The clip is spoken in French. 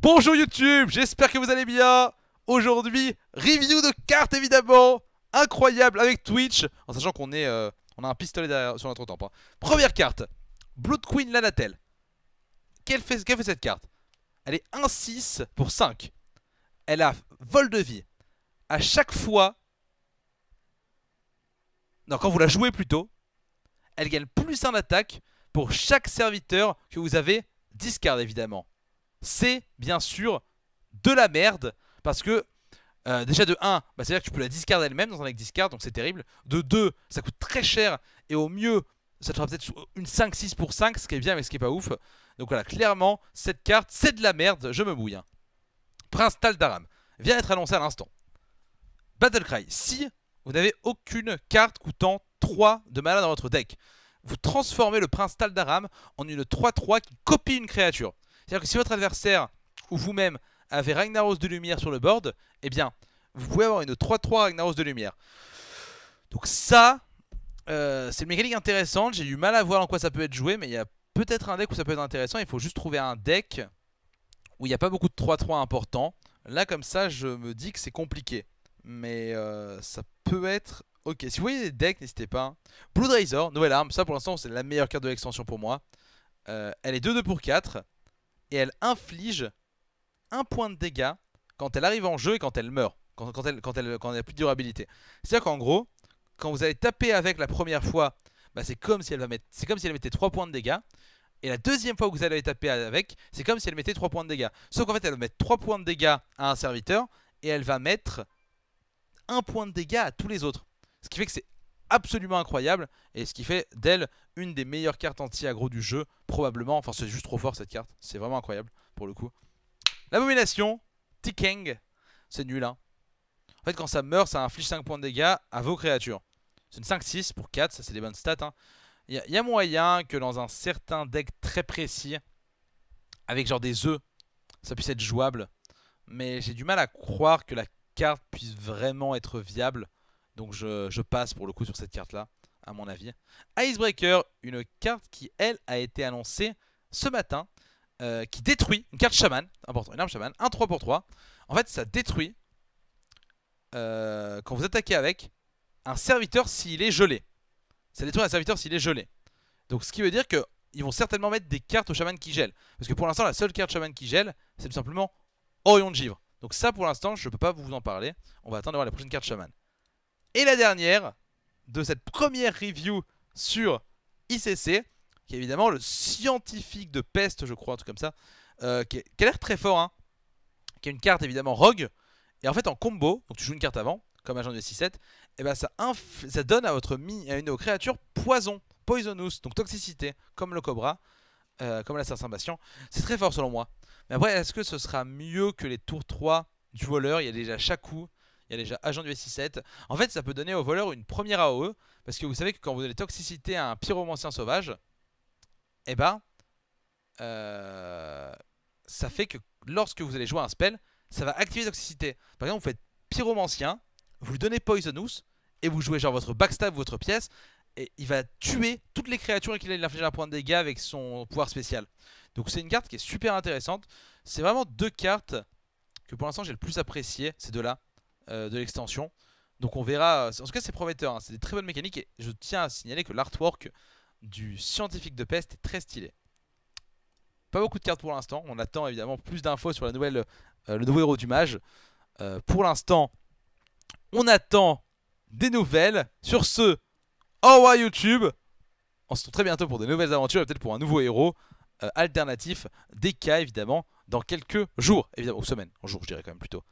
Bonjour YouTube, j'espère que vous allez bien Aujourd'hui, review de cartes évidemment Incroyable avec Twitch En sachant qu'on est, euh, on a un pistolet derrière, sur notre temps hein. Première carte Blood Queen Lanatel Qu'elle fait, cette carte Elle est 1-6 pour 5 Elle a vol de vie À chaque fois Non, quand vous la jouez plutôt Elle gagne plus 1 attaque Pour chaque serviteur que vous avez discard évidemment c'est bien sûr de la merde. Parce que euh, déjà de 1, bah, c'est-à-dire que tu peux la discard elle-même dans un deck discard, donc c'est terrible. De 2, ça coûte très cher et au mieux, ça te fera peut-être une 5-6 pour 5, ce qui est bien mais ce qui est pas ouf. Donc voilà, clairement, cette carte, c'est de la merde, je me bouille. Hein. Prince Taldaram vient d'être annoncé à l'instant. Battlecry, si vous n'avez aucune carte coûtant 3 de malade dans votre deck, vous transformez le Prince Taldaram en une 3-3 qui copie une créature. C'est-à-dire que si votre adversaire ou vous-même avez Ragnaros de lumière sur le board, eh bien, vous pouvez avoir une 3-3 Ragnaros de lumière. Donc ça, euh, c'est une mécanique intéressante. J'ai eu mal à voir en quoi ça peut être joué, mais il y a peut-être un deck où ça peut être intéressant. Il faut juste trouver un deck où il n'y a pas beaucoup de 3-3 importants. Là, comme ça, je me dis que c'est compliqué. Mais euh, ça peut être... Ok, si vous voyez des decks, n'hésitez pas. Blood Razor, nouvelle arme. Ça, pour l'instant, c'est la meilleure carte de l'extension pour moi. Euh, elle est 2-2 pour 4 et elle inflige un point de dégâts quand elle arrive en jeu et quand elle meurt, quand, quand elle, quand, elle, quand a plus de durabilité. C'est-à-dire qu'en gros, quand vous allez taper avec la première fois, bah c'est comme si elle c'est comme si elle mettait 3 points de dégâts. Et la deuxième fois que vous allez taper avec, c'est comme si elle mettait 3 points de dégâts. Sauf qu'en fait, elle va mettre 3 points de dégâts à un serviteur et elle va mettre 1 point de dégâts à tous les autres. Ce qui fait que c'est absolument incroyable et ce qui fait d'elle une des meilleures cartes anti aggro du jeu probablement, enfin c'est juste trop fort cette carte, c'est vraiment incroyable pour le coup. L'abomination, Tikeng, c'est nul hein. En fait quand ça meurt ça inflige 5 points de dégâts à vos créatures. C'est une 5-6 pour 4, ça c'est des bonnes stats hein. Il y, y, a moyen que dans un certain deck très précis, avec genre des œufs, ça puisse être jouable. Mais j'ai du mal à croire que la carte puisse vraiment être viable donc je, passe pour le coup sur cette carte-là, à mon avis. Icebreaker, une carte qui, elle, a été annoncée ce matin, euh, qui détruit une carte chaman, important, une arme chaman, 1 3 pour 3. En fait, ça détruit, euh, quand vous attaquez avec, un serviteur s'il est gelé. Ça détruit un serviteur s'il est gelé. Donc ce qui veut dire que ils vont certainement mettre des cartes au chaman qui gèle. Parce que pour l'instant, la seule carte chaman qui gèle, c'est tout simplement Orion de Givre. Donc ça, pour l'instant, je ne peux pas vous en parler. On va attendre d'avoir la prochaine carte chaman. Et la dernière de cette première review sur ICC, qui est évidemment le scientifique de peste, je crois, un truc comme ça, euh, qui, a l'air très fort, hein. qui a une carte évidemment rogue, et en fait en combo, donc tu joues une carte avant, comme agent de 6-7, et eh ben ça, ça donne à votre mi à une de vos créatures poison, poisonous, donc toxicité, comme le cobra, euh, comme saint symbastien C'est très fort selon moi. Mais après, est-ce que ce sera mieux que les tours 3 du voleur Il y a déjà chaque coup il y a déjà agent du SI7. En fait, ça peut donner au voleur une première AOE, parce que vous savez que quand vous donnez toxicité à un pyromancien sauvage, eh ben, euh, ça fait que lorsque vous allez jouer un spell, ça va activer toxicité. Par exemple, vous faites pyromancien, vous lui donnez poisonous, et vous jouez genre votre backstab votre pièce, et il va tuer toutes les créatures et qu'il a infligé un point de dégâts avec son pouvoir spécial. Donc c'est une carte qui est super intéressante. C'est vraiment deux cartes que pour l'instant j'ai le plus apprécié, ces deux-là. Euh, de l'extension. Donc on verra, en tout cas c'est prometteur, hein. c'est des très bonnes mécaniques et je tiens à signaler que l'artwork du scientifique de peste est très stylé. Pas beaucoup de cartes pour l'instant, on attend évidemment plus d'infos sur la nouvelle, euh, le nouveau héros du mage. Euh, pour l'instant, on attend des nouvelles. Sur ce, au revoir YouTube On se retrouve très bientôt pour de nouvelles aventures peut-être pour un nouveau héros alternatif, des cas évidemment, dans quelques jours, évidemment, ou semaines, en jours je dirais quand même plutôt.